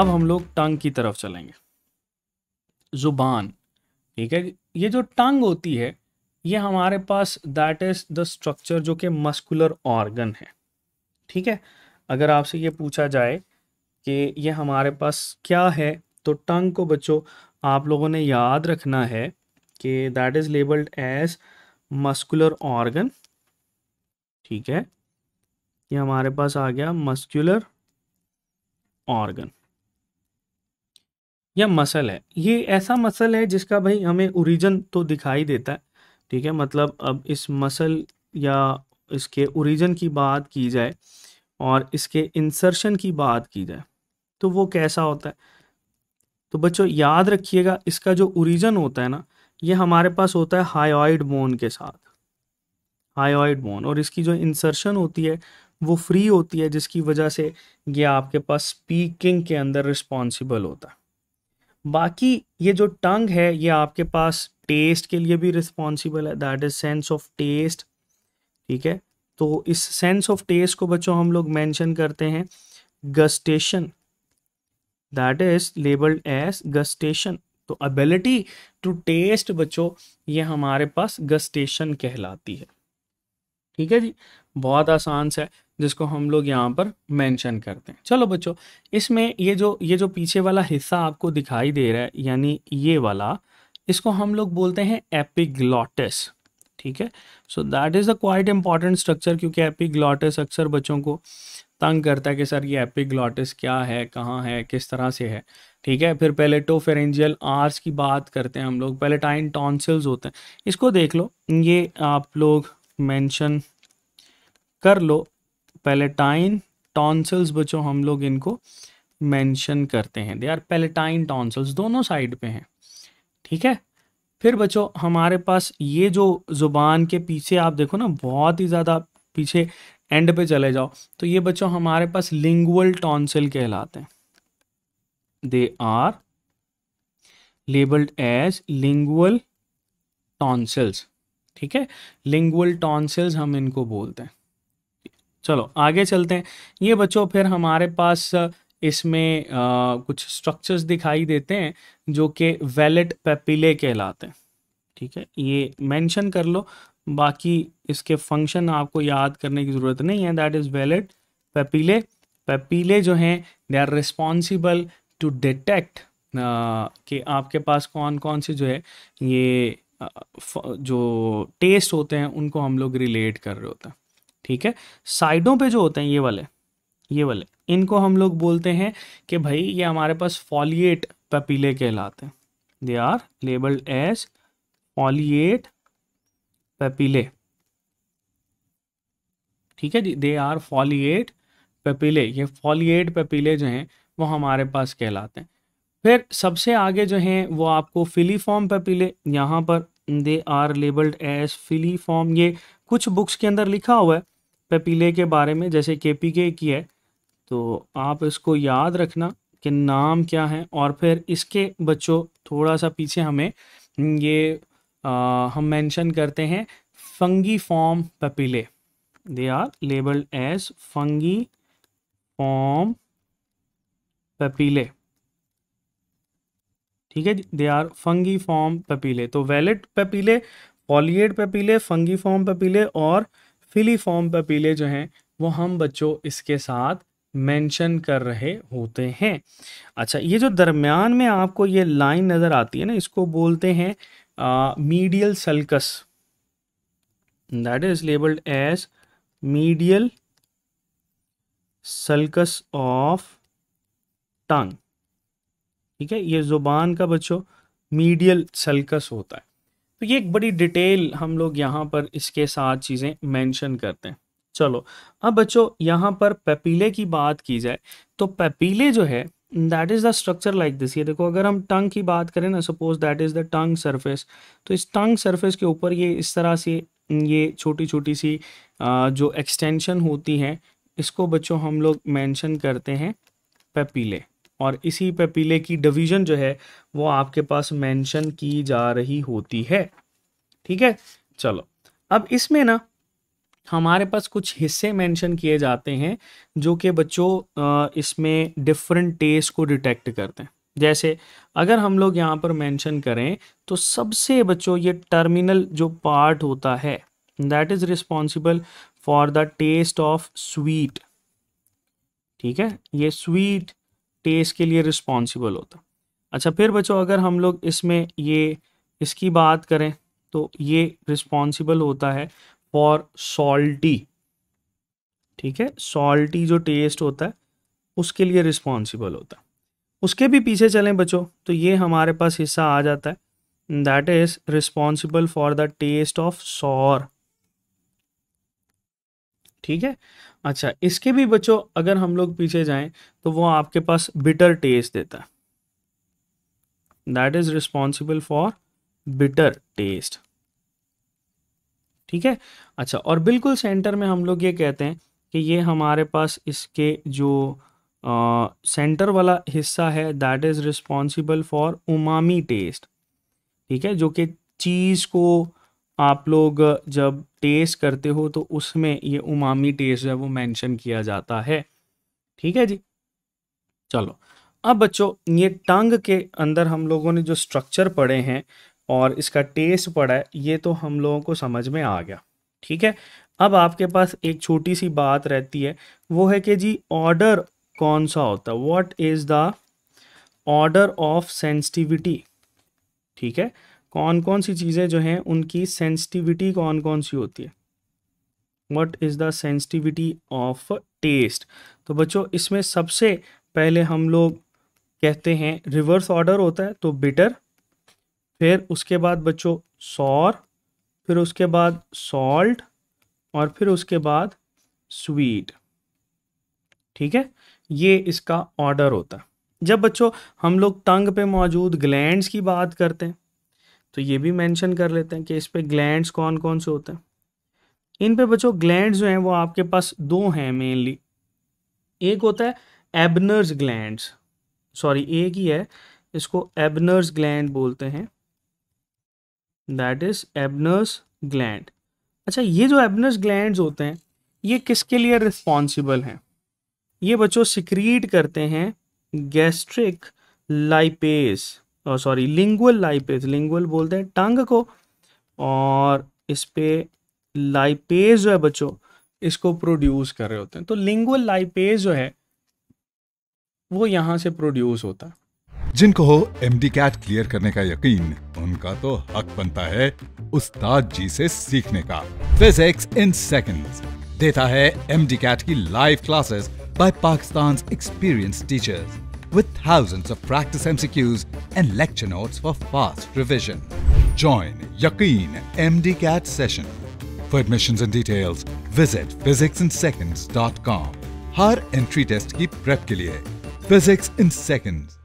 अब हम लोग टंग की तरफ चलेंगे ज़ुबान ठीक है ये जो टंग होती है ये हमारे पास दैट इज़ द स्ट्रक्चर जो कि मस्कुलर ऑर्गन है ठीक है अगर आपसे ये पूछा जाए कि ये हमारे पास क्या है तो टंग को बच्चों आप लोगों ने याद रखना है कि that is labelled as muscular organ ठीक है ये हमारे पास आ गया मस्कुलर ऑर्गन यह मसल है ये ऐसा मसल है जिसका भाई हमें ओरिजन तो दिखाई देता है ठीक है मतलब अब इस मसल या इसके ओरिजन की बात की जाए और इसके इंसर्शन की बात की जाए तो वो कैसा होता है तो बच्चों याद रखिएगा इसका जो ओरिजन होता है ना ये हमारे पास होता है हायोइड बोन के साथ हायोइड बोन और इसकी जो इंसर्शन होती है वो फ्री होती है जिसकी वजह से ये आपके पास स्पीकिंग के अंदर रिस्पॉन्सिबल होता है बाकी ये जो टंग है ये आपके पास टेस्ट के लिए भी रिस्पॉन्सिबल है that is sense of taste ठीक है तो इस सेंस ऑफ टेस्ट को बच्चों हम लोग मेंशन करते हैं gustation that is labelled as gustation तो एबिलिटी टू टेस्ट बच्चों ये हमारे पास गस्टेशन कहलाती है ठीक है जी बहुत आसान सा है जिसको हम लोग यहाँ पर मेंशन करते हैं चलो बच्चों इसमें ये जो ये जो पीछे वाला हिस्सा आपको दिखाई दे रहा है यानी ये वाला इसको हम लोग बोलते हैं एपिग्लॉटिस ठीक है so that is a quite important structure क्योंकि एपिग्लॉटिस अक्सर बच्चों को तंग करता है कि सर ये एपिग्लॉटिस क्या है कहाँ है किस तरह से है ठीक है फिर पेलेटोफेरेंजियल आर्स की बात करते हैं हम लोग पेलेटाइन टॉन्सिल्स होते हैं इसको देख लो ये आप लोग मैंशन कर लो पेलेटाइन टॉन्सल्स बच्चों हम लोग इनको मेंशन करते हैं दे आर पेलेटाइन टॉन्सल्स दोनों साइड पे हैं ठीक है फिर बच्चों हमारे पास ये जो ज़ुबान के पीछे आप देखो ना बहुत ही ज़्यादा पीछे एंड पे चले जाओ तो ये बच्चों हमारे पास लिंगुअल टॉन्सिल कहलाते हैं they are labelled as lingual tonsils ठीक है लिंगुअल टॉन्सिल्स हम इनको बोलते हैं चलो आगे चलते हैं ये बच्चों फिर हमारे पास इसमें आ, कुछ स्ट्रक्चर्स दिखाई देते हैं जो कि वैलेट पेपिले कहलाते हैं ठीक है ये मेंशन कर लो बाकी इसके फंक्शन आपको याद करने की ज़रूरत नहीं है that is vallate papillae papillae जो हैं they are responsible to detect कि आपके पास कौन कौन से जो है ये जो टेस्ट होते हैं उनको हम लोग रिलेट कर रहे होते हैं ठीक है साइडों पे जो होते हैं ये वाले ये वाले इनको हम लोग बोलते हैं कि भाई ये हमारे पास फॉलिएट पपीले कहलाते हैं they are labelled as foliate papillae ठीक है जी दे आर फॉलिएट पेपीले ये फॉलिएट पेपीले जो हैं वो हमारे पास कहलाते हैं फिर सबसे आगे जो हैं वो आपको फिलीफॉर्म पेपीले यहाँ पर they are labelled as filiform ये कुछ बुक्स के अंदर लिखा हुआ है पपीले के बारे में जैसे के पी के की है तो आप इसको याद रखना कि नाम क्या है और फिर इसके बच्चों थोड़ा सा पीछे हमें ये आ, हम मेंशन करते हैं fungiform papillae they are labelled as fungiform papillae ठीक है they are fungiform papillae तो vallate papillae foliate papillae fungiform papillae और फिलीफॉर्म पपीले जो हैं वो हम बच्चों इसके साथ मेंशन कर रहे होते हैं अच्छा ये जो दरमियान में आपको ये लाइन नज़र आती है ना इसको बोलते हैं medial sulcus that is labelled as medial sulcus of tongue ठीक है ये जुबान का बच्चों मीडियल सल्कस होता है तो ये एक बड़ी डिटेल हम लोग यहाँ पर इसके साथ चीज़ें मेंशन करते हैं चलो अब बच्चों यहाँ पर पपीले की बात की जाए तो पपीले जो है that is the structure like this ये देखो अगर हम टंग की बात करें ना suppose that is the tongue surface तो इस टंग सरफेस के ऊपर ये इस तरह से ये छोटी छोटी सी जो एक्सटेंशन होती हैं इसको बच्चों हम लोग मैंशन करते हैं पपीले और इसी पपीले की डिवीजन जो है वो आपके पास मेंशन की जा रही होती है ठीक है चलो अब इसमें ना हमारे पास कुछ हिस्से मेंशन किए जाते हैं जो कि बच्चों इसमें डिफरेंट टेस्ट को डिटेक्ट करते हैं जैसे अगर हम लोग यहाँ पर मेंशन करें तो सबसे बच्चों ये टर्मिनल जो पार्ट होता है that is responsible for the taste of sweet ठीक है ये स्वीट टेस्ट के लिए रिस्पॉन्सिबल होता अच्छा फिर बच्चों अगर हम लोग इसमें ये इसकी बात करें तो ये रिस्पॉन्सिबल होता है फॉर सॉल्टी ठीक है सॉल्टी जो टेस्ट होता है उसके लिए रिस्पॉन्सिबल होता है उसके भी पीछे चलें बच्चों तो ये हमारे पास हिस्सा आ जाता है that is responsible for the taste of sour ठीक है अच्छा इसके भी बच्चों अगर हम लोग पीछे जाएं तो वो आपके पास बिटर टेस्ट देता है that is responsible for bitter taste ठीक है अच्छा और बिल्कुल सेंटर में हम लोग ये कहते हैं कि ये हमारे पास इसके जो सेंटर uh, वाला हिस्सा है that is responsible for umami taste ठीक है जो कि चीज़ को आप लोग जब टेस्ट करते हो तो उसमें ये उमामी टेस्ट है वो मेंशन किया जाता है ठीक है जी चलो अब बच्चों ये टंग के अंदर हम लोगों ने जो स्ट्रक्चर पढ़े हैं और इसका टेस्ट पड़ा है ये तो हम लोगों को समझ में आ गया ठीक है अब आपके पास एक छोटी सी बात रहती है वो है कि जी ऑर्डर कौन सा होता है what is the order of sensitivity ठीक है कौन कौन सी चीज़ें जो हैं उनकी सेंसिटिविटी कौन कौन सी होती है what is the sensitivity of taste तो बच्चों इसमें सबसे पहले हम लोग कहते हैं रिवर्स ऑर्डर होता है तो बिटर फिर उसके बाद बच्चों सॉर फिर उसके बाद सॉल्ट और फिर उसके बाद स्वीट ठीक है ये इसका ऑर्डर होता है जब बच्चों हम लोग टंग पे मौजूद ग्लैंड्स की बात करते हैं तो ये भी मेंशन कर लेते हैं कि इस पर ग्लैंड्स कौन कौन से होते हैं इन पे बच्चों ग्लैंड जो हैं वो आपके पास दो हैं मेनली एक होता है एबनर्स ग्लैंड सॉरी एक ही है इसको एबनर्स ग्लैंड बोलते हैं दैट इज एबनर्स ग्लैंड अच्छा ये जो एबनर्स ग्लैंड होते हैं ये किसके लिए रिस्पॉन्सिबल हैं ये बच्चों सिक्रीट करते हैं gastric lipase sorry lingual lipase lingual बोलते हैं टंग को और इस पे लाइपेज जो है बच्चों इसको प्रोड्यूस कर रहे होते हैं तो लिंगुअल लाइपेज जो है वो यहां से प्रोड्यूस होता है जिनको हो एमडी कैट क्लियर करने का यकीन उनका तो हक बनता है उस्ताद जी से सीखने का फिजिक्स इन सेकंड्स देता है एमडी कैट की live classes by Pakistan experience teachers with thousands of practice MCQs and lecture notes for fast revision. Join Yaqeen MDCAT session. For admissions and details, visit PhysicsInSeconds.com. Her entry test की prep के लिए physics